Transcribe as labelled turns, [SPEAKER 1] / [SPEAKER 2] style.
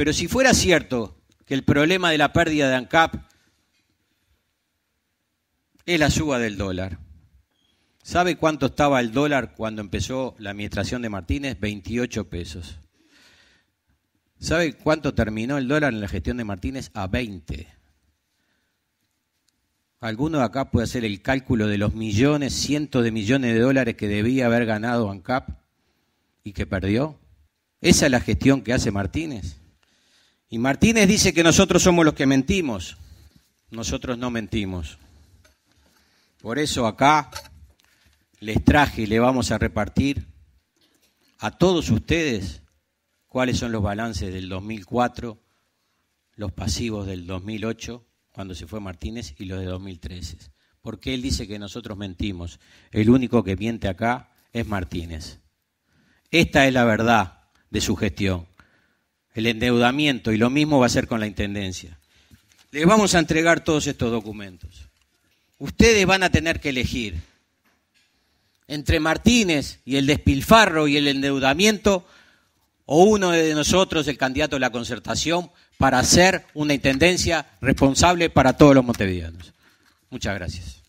[SPEAKER 1] Pero si fuera cierto que el problema de la pérdida de ANCAP es la suba del dólar, ¿sabe cuánto estaba el dólar cuando empezó la administración de Martínez? 28 pesos. ¿Sabe cuánto terminó el dólar en la gestión de Martínez? A 20. Alguno de acá puede hacer el cálculo de los millones, cientos de millones de dólares que debía haber ganado ANCAP y que perdió. Esa es la gestión que hace Martínez. Y Martínez dice que nosotros somos los que mentimos. Nosotros no mentimos. Por eso acá les traje y le vamos a repartir a todos ustedes cuáles son los balances del 2004, los pasivos del 2008, cuando se fue Martínez, y los de 2013. Porque él dice que nosotros mentimos. El único que miente acá es Martínez. Esta es la verdad de su gestión el endeudamiento, y lo mismo va a ser con la Intendencia. Les vamos a entregar todos estos documentos. Ustedes van a tener que elegir entre Martínez y el despilfarro y el endeudamiento, o uno de nosotros, el candidato de la concertación, para hacer una intendencia responsable para todos los montevideanos. Muchas gracias.